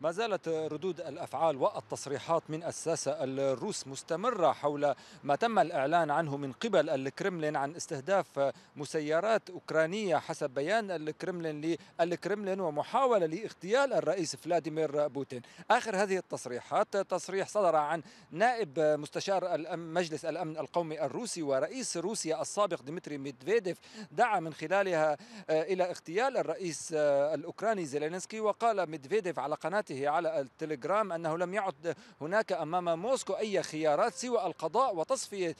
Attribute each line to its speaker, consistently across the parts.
Speaker 1: ما زالت ردود الافعال والتصريحات من الساسه الروس مستمره حول ما تم الاعلان عنه من قبل الكرملين عن استهداف مسيرات اوكرانيه حسب بيان الكرملين للكرملين ومحاوله لاغتيال الرئيس فلاديمير بوتين اخر هذه التصريحات تصريح صدر عن نائب مستشار مجلس الامن القومي الروسي ورئيس روسيا السابق ديمتري ميدفيديف دعا من خلالها آه، الى اغتيال الرئيس آه، الاوكراني زيلينسكي وقال ميدفيديف على قناه تصريحاته على التليجرام أنه لم يعد هناك أمام موسكو أي خيارات سوى القضاء وتصفية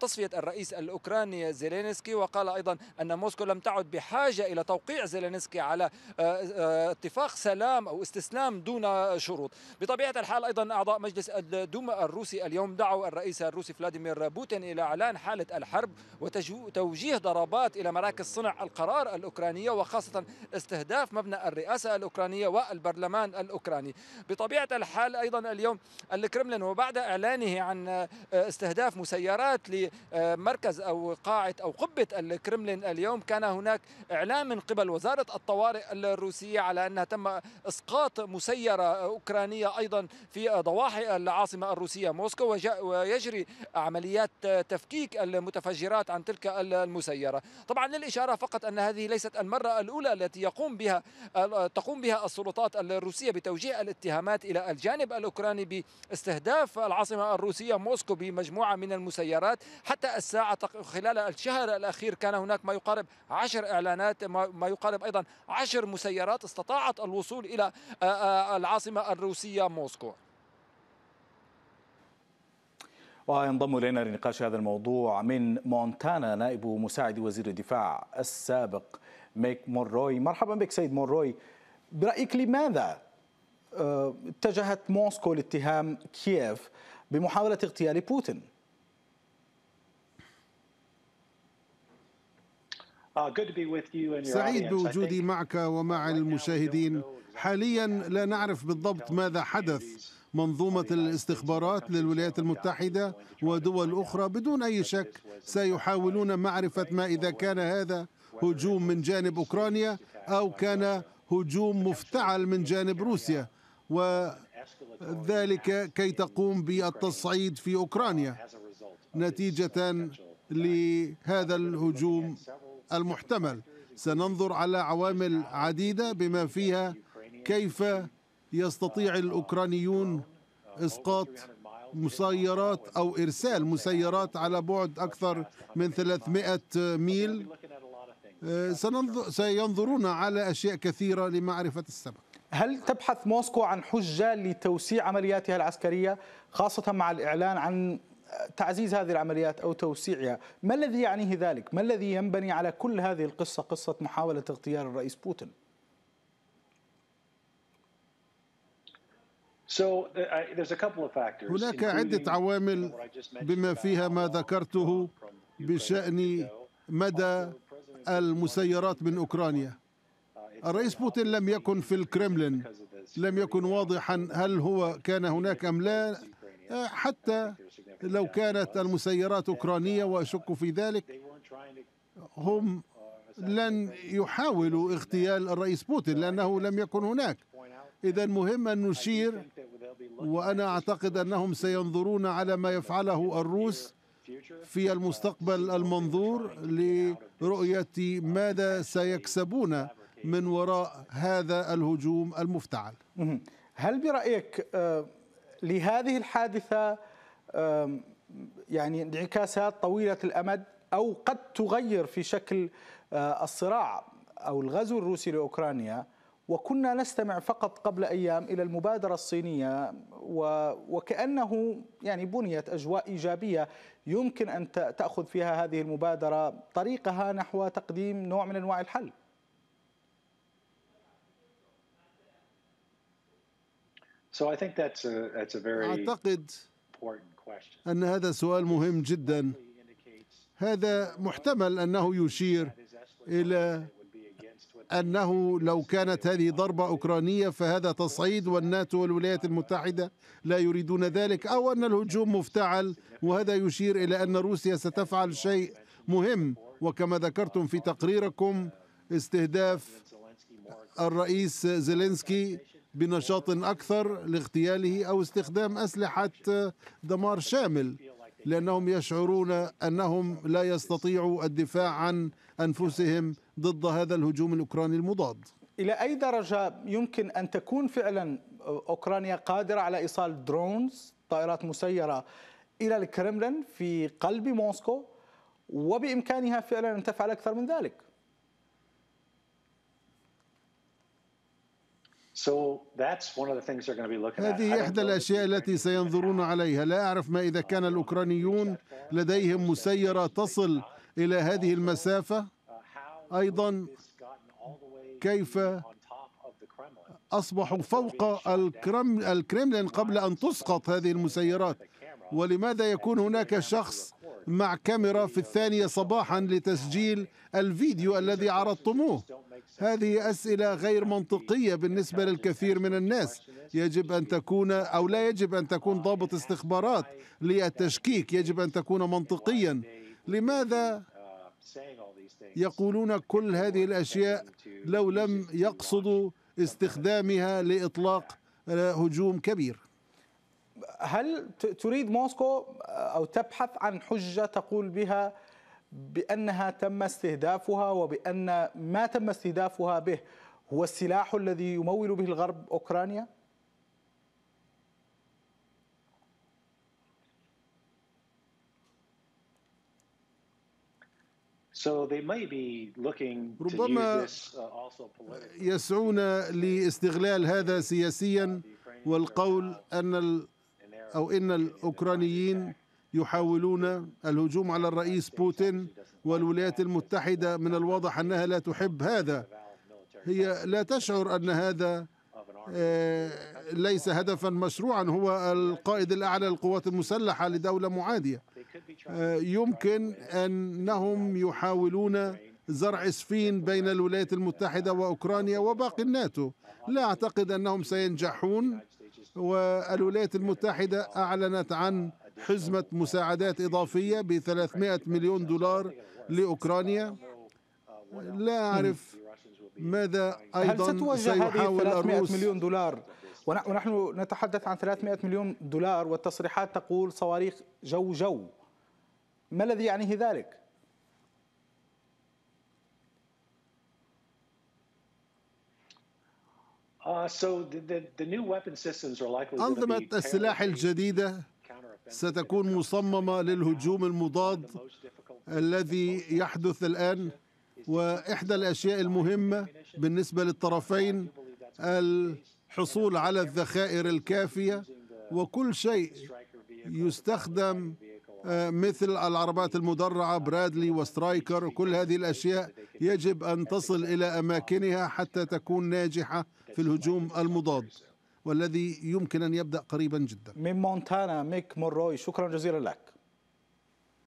Speaker 1: تصفية الرئيس الأوكراني زيلينسكي وقال أيضا أن موسكو لم تعد بحاجة إلى توقيع زيلينسكي على آه، آه، اتفاق سلام أو استسلام دون شروط بطبيعة الحال أيضا أعضاء مجلس الدوما الروسي اليوم دعوا الرئيس الروسي فلاديمير بوتين إلى إعلان حالة الحرب وتوجيه ضربات إلى مراكز صنع القرار الأوكرانية وخاصة استهداف مبنى الرئاسة الأوكرانية والبرلمان الأوكراني الأوكراني بطبيعة الحال أيضا اليوم الكرملين وبعد إعلانه عن آه، استهداف مسيرات لمركز أو قاعة أو قبة الكرملين اليوم كان هناك إعلان من قبل وزارة الطوارئ الروسية على أنها تم إسقاط مسيرة أوكرانية أيضا في ضواحي العاصمة الروسية موسكو ويجري عمليات تفكيك المتفجرات عن تلك المسيرة طبعا للإشارة فقط أن هذه ليست المرة الأولى التي يقوم بها تقوم بها السلطات الروسية بتو توجيه الاتهامات إلى الجانب الأوكراني باستهداف العاصمة الروسية موسكو بمجموعة من المسيرات حتى الساعة خلال الشهر الأخير كان هناك ما يقارب عشر إعلانات ما يقارب أيضا عشر مسيرات استطاعت الوصول إلى العاصمة الروسية موسكو
Speaker 2: وينضم الينا لنقاش هذا الموضوع من مونتانا نائب مساعد وزير الدفاع السابق ميك مونروي مرحبا بك سيد مونروي برايك لماذا آه، اتجهت موسكو لاتهام كييف بمحاولة اغتيال بوتين uh, سعيد بوجودي
Speaker 3: معك ومع المشاهدين حاليا لا نعرف بالضبط ماذا حدث منظومة الاستخبارات للولايات المتحدة ودول أخرى بدون أي شك سيحاولون معرفة ما إذا كان هذا هجوم من جانب أوكرانيا أو كان هجوم مفتعل من جانب روسيا وذلك كي تقوم بالتصعيد في أوكرانيا نتيجة لهذا الهجوم المحتمل سننظر على عوامل عديدة بما فيها كيف يستطيع الأوكرانيون إسقاط مسيرات أو إرسال مسيرات على بعد أكثر من 300 ميل سينظرون على أشياء كثيرة لمعرفة السبب هل تبحث
Speaker 2: موسكو عن حجة لتوسيع عملياتها العسكرية خاصة مع الإعلان عن تعزيز هذه العمليات أو توسيعها ما الذي يعنيه ذلك؟ ما الذي ينبني على كل هذه القصة قصة محاولة اغتيال الرئيس بوتين؟ uh, هناك عدة عوامل بما فيها ما ذكرته بشأن
Speaker 3: مدى المسيرات من أوكرانيا الرئيس بوتين لم يكن في الكرملين لم يكن واضحا هل هو كان هناك أم لا آه، حتى لو كانت المسيرات أوكرانية وأشك في ذلك هم لن يحاولوا اغتيال الرئيس بوتين لأنه لم يكن هناك إذا مهم أن نشير وأنا أعتقد أنهم سينظرون على ما يفعله الروس في المستقبل المنظور لرؤية ماذا سيكسبون من وراء هذا الهجوم المفتعل هل برأيك آه، لهذه الحادثة آه،
Speaker 2: يعني انعكاسات طويلة الأمد أو قد تغير في شكل آه، الصراع أو الغزو الروسي لأوكرانيا وكنا نستمع فقط قبل أيام إلى المبادرة الصينية وكأنه يعني بنيت أجواء إيجابية يمكن أن تأخذ فيها هذه المبادرة طريقها نحو تقديم نوع
Speaker 3: من أنواع الحل
Speaker 2: So I think that's a, that's a very أعتقد
Speaker 3: أن هذا سؤال مهم جدا هذا محتمل أنه يشير إلى أنه لو كانت هذه ضربة أوكرانية فهذا تصعيد والناتو والولايات المتحدة لا يريدون ذلك أو أن الهجوم مفتعل وهذا يشير إلى أن روسيا ستفعل شيء مهم وكما ذكرتم في تقريركم استهداف الرئيس زيلينسكي بنشاط اكثر لاغتياله او استخدام اسلحه دمار شامل لانهم يشعرون انهم لا يستطيعوا الدفاع عن انفسهم ضد هذا الهجوم الاوكراني المضاد. الى اي درجه يمكن ان تكون فعلا
Speaker 2: اوكرانيا قادره على ايصال درونز طائرات مسيره الى الكرملين في قلب موسكو وبامكانها فعلا ان تفعل اكثر من ذلك؟ هذه إحدى
Speaker 3: الأشياء التي سينظرون عليها لا أعرف ما إذا كان الأوكرانيون لديهم مسيرة تصل إلى هذه المسافة أيضا كيف أصبحوا فوق الكرملين قبل أن تسقط هذه المسيرات ولماذا يكون هناك شخص مع كاميرا في الثانية صباحا لتسجيل الفيديو الذي عرضتموه هذه أسئلة غير منطقية بالنسبة للكثير من الناس يجب أن تكون أو لا يجب أن تكون ضابط استخبارات للتشكيك يجب أن تكون منطقيا لماذا يقولون كل هذه الأشياء لو لم يقصدوا استخدامها لإطلاق آه، هجوم كبير هل تريد موسكو آه، أو
Speaker 2: تبحث عن حجة تقول بها بأنها تم استهدافها وبأن ما تم استهدافها به هو السلاح الذي يمول به الغرب أوكرانيا؟
Speaker 3: ربما uh, يسعون لاستغلال هذا سياسيا والقول ان أو إن الأوكرانيين يحاولون الهجوم على الرئيس بوتين والولايات المتحدة من الواضح أنها لا تحب هذا هي لا تشعر أن هذا آه، ليس هدفا مشروعا هو القائد الأعلى للقوات المسلحة لدولة معادية آه، يمكن أنهم يحاولون زرع سفين بين الولايات المتحدة وأوكرانيا وباقي الناتو لا أعتقد أنهم سينجحون والولايات المتحدة أعلنت عن حزمة مساعدات إضافية ب 300 مليون دولار لأوكرانيا لا أعرف ماذا أيضا هل ستوجه هذه 300 مليون دولار
Speaker 2: ونحن نتحدث عن 300 مليون دولار والتصريحات تقول صواريخ جو جو ما الذي يعنيه ذلك؟ Uh, أنظمة السلاح الجديدة
Speaker 3: ستكون مصممة للهجوم المضاد الذي يحدث الآن وإحدى الأشياء المهمة بالنسبة للطرفين الحصول على الذخائر الكافية وكل شيء يستخدم مثل العربات المدرعة برادلي وسترايكر كل هذه الأشياء يجب أن تصل إلى أماكنها حتى تكون ناجحة في الهجوم المضاد والذي يمكن أن يبدأ قريبا جدا من مونتانا ميك موروي شكرا جزيلا لك